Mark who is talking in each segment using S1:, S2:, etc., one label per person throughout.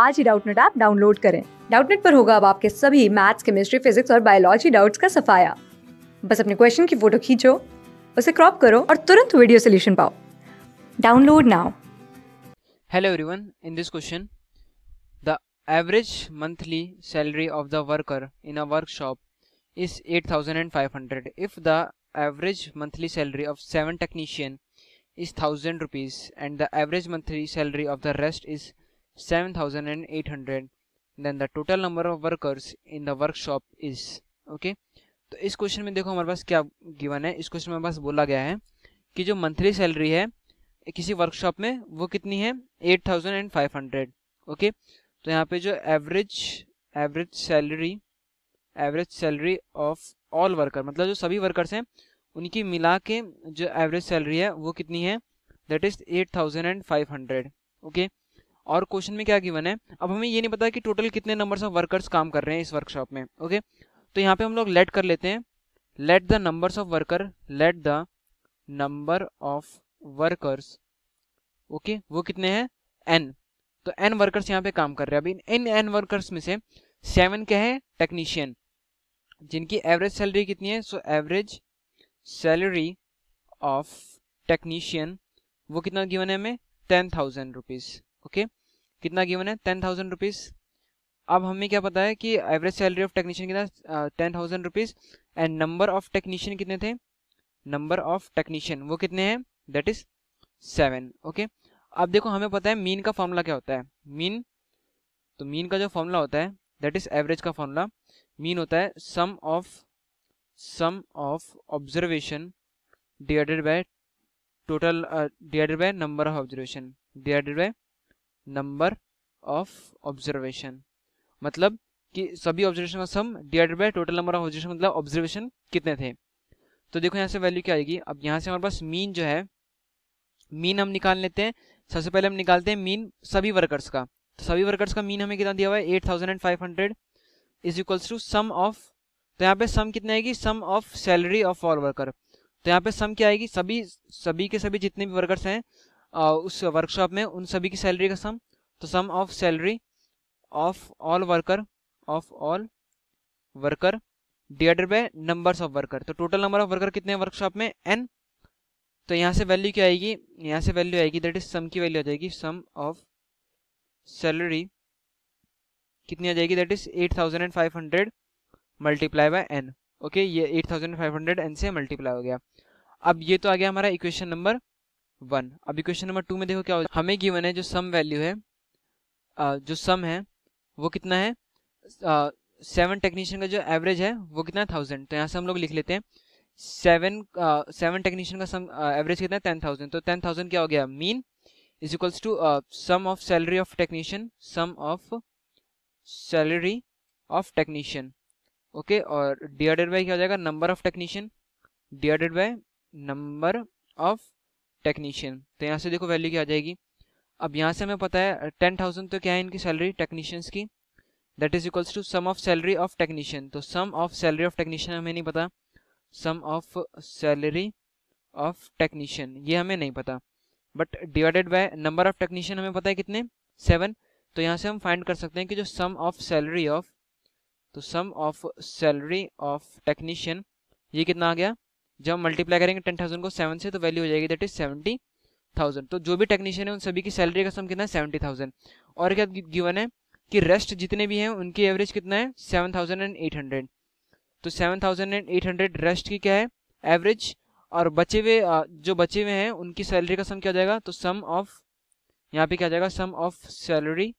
S1: आज ही Doubtnut app download करें डाउटनेट पर होगा अब आपके सभी मैथ्स केमिस्ट्री फिजिक्स और बायोलॉजी डाउट्स का सफाया बस अपने क्वेश्चन की फोटो खींचो उसे क्रॉप करो और तुरंत वीडियो सोल्यूशन पाओ download now hello everyone in this question the average monthly salary of the worker in a workshop is 8500 if the average monthly salary of seven technician is 1000 rupees and the average monthly salary of the rest is 7800 then the total number of workers in the workshop is okay तो इस question में देखो हमारे पास क्या given है इस question में हमारे पास बोला गया है कि जो मंथली सैलरी है किसी वर्कशॉप में वो कितनी है 8500 ओके तो यहां पे जो average average salary average salary of all worker मतलब जो सभी वर्कर्स हैं उनकी मिला के जो एवरेज सैलरी है वो कितनी है दैट इज 8500 ओके okay? और क्वेश्चन में क्या गिवन है अब हमें ये नहीं पता कि टोटल कितने नंबर्स ऑफ वर्कर्स काम कर रहे हैं इस वर्कशॉप में ओके तो यहाँ पे हम लोग लेट कर लेते हैं let the numbers of worker let the number of workers okay वो कितने हैं एन तो एन वर्कर्स यहाँ पे काम कर रहे हैं अभी इन एन वर्कर्स में से सेवन क्या है टेक्नीशियन जिनकी एवरेज सैलरी कितनी है so average salary of technician वो कितना गिवन है हमें ten thousand rupees okay okay? कितना गिवन है टेन थाउजेंड रुपीज़ अब हमें क्या पता है कि एवरेज सैलरी ऑफ टेक्नीशियन कितना ten thousand rupees and number of technician कितने थे नंबर ऑफ टेक्नीशियन वो कितने हैं दैट इज़ सेवन ओके अब देखो हमें पता है मीन का फॉर्मूला क्या होता है मीन तो मीन का जो फॉर्मूला होता है दैट इज़ एवरेज का फॉर्मूला मीन होता है sum of sum of observation divided by total divided by number of observation divided by number of observation मतलब कि सभी ऑब्जर्वेशन का sum divided by total number of observation मतलब observation कितने थे तो देखो यहाँ से वैल्यू क्या आएगी अब यहाँ से हमारे पास मीन जो है मीन हम निकाल लेते हैं सबसे पहले हम निकालते हैं मीन सभी वर्कर्स का तो सभी वर्कर्स का मीन हमें कितना दिया हुआ है eight thousand and five hundred is equals to sum of तो यहाँ पे सम कितने आएगी sum of salary of all worker तो यहाँ पे सम क्या आएगी सभी सभी के सभी जितने भी वर्कर्स हैं उस वर्कशॉप में उन सभी की सैलरी का सम तो sum of salary of all worker of all worker divided by numbers of worker तो टोटल नंबर ऑफ वर्कर कितने वर्कशॉप में एन तो यहाँ से वैल्यू क्या आएगी यहाँ से वैल्यू आएगी दैट इज सम की वैल्यू आ जाएगी सम ऑफ सैलरी कितनी आ जाएगी that is eight thousand and five hundred multiply by N okay ये eight thousand five hundred N से मल्टीप्लाई हो गया अब ये तो आ गया हमारा इक्वेशन नंबर वन अभी क्वेश्चन नंबर टू में देखो क्या होगा हमें गिवन है जो सम वैल्यू है जो सम है वो कितना है सेवन टेक्नीशियन का जो एवरेज है वो कितना है थाउजेंड तो यहाँ से हम लोग लिख लेते हैं सेवन सेवन टेक्नीशियन का सम एवरेज कितना है टेन थाउजेंड तो टेन थाउजेंड क्या हो गया mean is equals to sum of salary of technician sum of salary of technician okay और डिवाइडेड बाय क्या हो जाएगा number of technician divided by number of technician तो यहाँ से देखो वैल्यू क्या आ जाएगी अब यहाँ से हमें पता है टेन थाउजेंड तो क्या है इनकी सैलरी टेक्नीशियंस की that is equals to sum of salary of technician तो sum of salary of technician हमें नहीं पता sum of salary of technician ये हमें नहीं पता but divided by number of technician हमें पता है कितने सेवन तो यहाँ से हम फाइंड कर सकते हैं कि जो सम ऑफ सैलरी ऑफ तो sum of salary of technician ये कितना आ गया जब हम मल्टीप्लाई करेंगे टेन थाउजेंड को सेवन से तो वैल्यू हो जाएगी दैट इज सेवेंटी थाउजेंड तो जो भी टेक्नीशियन है उन सभी की सैलरी का सम कितना है सेवेंटी थाउजेंड और क्या गिवन है कि रेस्ट जितने भी हैं उनकी एवरेज कितना है seven thousand and eight hundred तो seven thousand and eight hundred rest की क्या है एवरेज और बचे हुए जो बचे हुए हैं उनकी सैलरी का सम क्या हो जाएगा तो सम ऑफ यहाँ पे क्या हो जाएगा sum of salary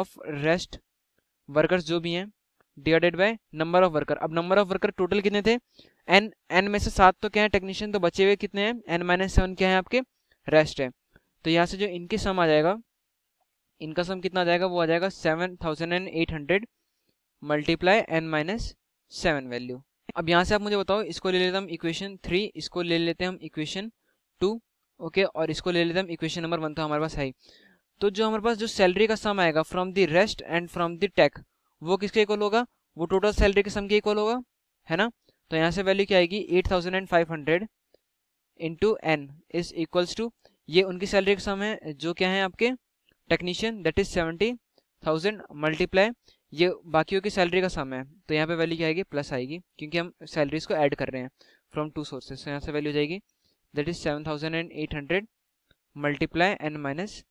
S1: of rest workers जो भी हैं divided by number of worker अब नंबर ऑफ वर्कर टोटल कितने थे एन एन में से सात तो क्या है टेक्नीशियन तो बचे हुए कितने हैं एन माइनस सेवन क्या है आपके रेस्ट है तो यहाँ से जो इनके सम आ जाएगा इनका सम कितना आ जाएगा वो आ जाएगा seven thousand and eight hundred multiply N minus seven value अब यहाँ से आप मुझे बताओ इसको ले लेते हम इक्वेशन थ्री इसको ले लेते हम इक्वेशन टू ओके और इसको ले लेते हम इक्वेशन नंबर वन तो हमारे पास है तो जो हमारे पास जो सैलरी का सम आएगा from the rest and from the tech वो किसके इक्वल होगा वो टोटल सैलरी के सम के इक्वल होगा है ना तो यहाँ से वैल्यू क्या आएगी eight thousand and five hundred into N is equals to ये उनकी सैलरी का सम है जो क्या है आपके technician that is seventy thousand multiply ये बाकियों की सैलरी का सम है तो यहाँ पे वैल्यू क्या आएगी प्लस आएगी क्योंकि हम सैलरीज को ऐड कर रहे हैं फ्रॉम टू सोर्सेस तो यहाँ से वैल्यू जाएगी that is seven thousand and eight hundred multiply N minus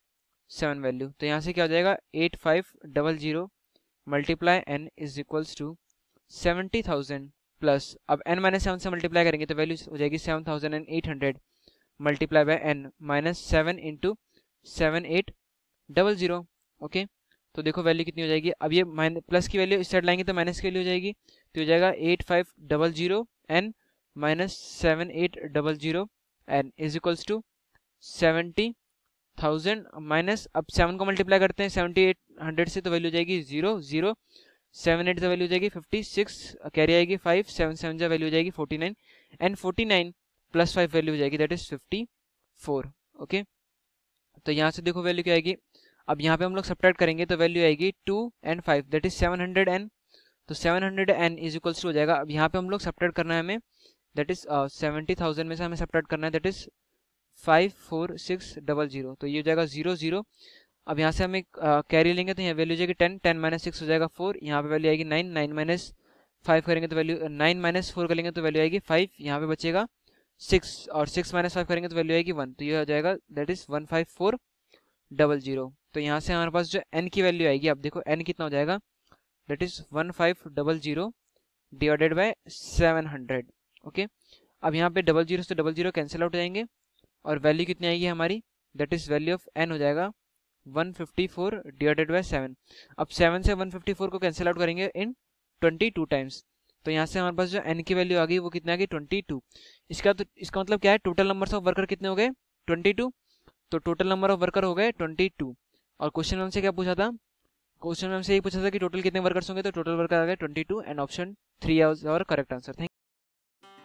S1: seven value तो यहाँ से क्या हो जाएगा eight five double zero multiply N is equals to seventy thousand plus अब एन माइनस सेवन से मल्टीप्लाई करेंगे तो वैल्यू हो जाएगी seven thousand and eight hundred multiply by N minus seven into seven eight double zero okay तो देखो value कितनी हो जाएगी अब ये माइन प्लस की वैल्यू इस साइड लाएंगे तो माइनस की वैल्यू हो जाएगी तो हो जाएगा eight five double zero N minus seven eight double zero N is equals to seventy thousand minus अब सेवन को मल्टीप्लाई करते हैं सेवेंटी एट हंड्रेड से तो वैल्यू हो जाएगी जीरो जीरो सेवन एट से वैल्यू हो जाएगी फिफ्टी सिक्स कैरी आएगी फाइव सेवन सेवन से वैल्यू हो जाएगी forty nine and forty nine plus five value हो जाएगी that is fifty four okay तो यहाँ से देखो वैल्यू क्या आएगी अब यहाँ पे हम लोग सब्ट्रैक्ट करेंगे तो वैल्यू आएगी two and five that is seven hundred N तो seven hundred N is equals to हो जाएगा अब यहाँ पे हम लोग सब्ट्रैक्ट करना है हमें दैट इज सेवेंटी थाउजेंड में से हमें सब्ट्रैक्ट करना है that is five four six double zero तो ये हो जाएगा जीरो जीरो अब यहाँ से हम एक कैरी लेंगे तो यहाँ वैल्यू जाएगी टेन टेन माइनस सिक्स हो जाएगा फोर यहाँ पे वैल्यू आएगी नाइन नाइन माइनस फाइव करेंगे तो वैल्यू नाइन माइनस फोर करेंगे तो वैल्यू आएगी फाइव यहाँ पे बचेगा सिक्स और सिक्स माइनस फाइव करेंगे तो वैल्यू आएगी वन तो ये हो जाएगा that is one five four double zero तो यहाँ से हमारे पास जो एन की वैल्यू आएगी आप देखो एन कितना हो जाएगा that is one five double zero divided by seven hundred okay अब यहाँ पे डबल जीरो से डबल जीरो कैंसिल आउट हो जाएंगे और वैल्यू कितनी आएगी हमारी that is value of N हो जाएगा 154 डिवाइडेड बाई सेवन अब सेवन से 154 को कैंसिल आउट करेंगे इन 22 टाइम्स तो यहाँ से हमारे पास जो एन की वैल्यू आ गई वो कितनी आ गई ट्वेंटी इसका तो इसका मतलब क्या है टोटल नंबर ऑफ वर्कर कितने हो गए ट्वेंटी तो टोटल नंबर ऑफ वर्कर हो गए ट्वेंटी और क्वेश्चन हमसे क्या पूछा था क्वेश्चन में हमसे ये पूछा था कि टोटल कितने वर्कर्स होंगे तो टोटल वर्कर आ गए 22 एंड ऑप्शन थ्री आवर्स और करेक्ट आंसर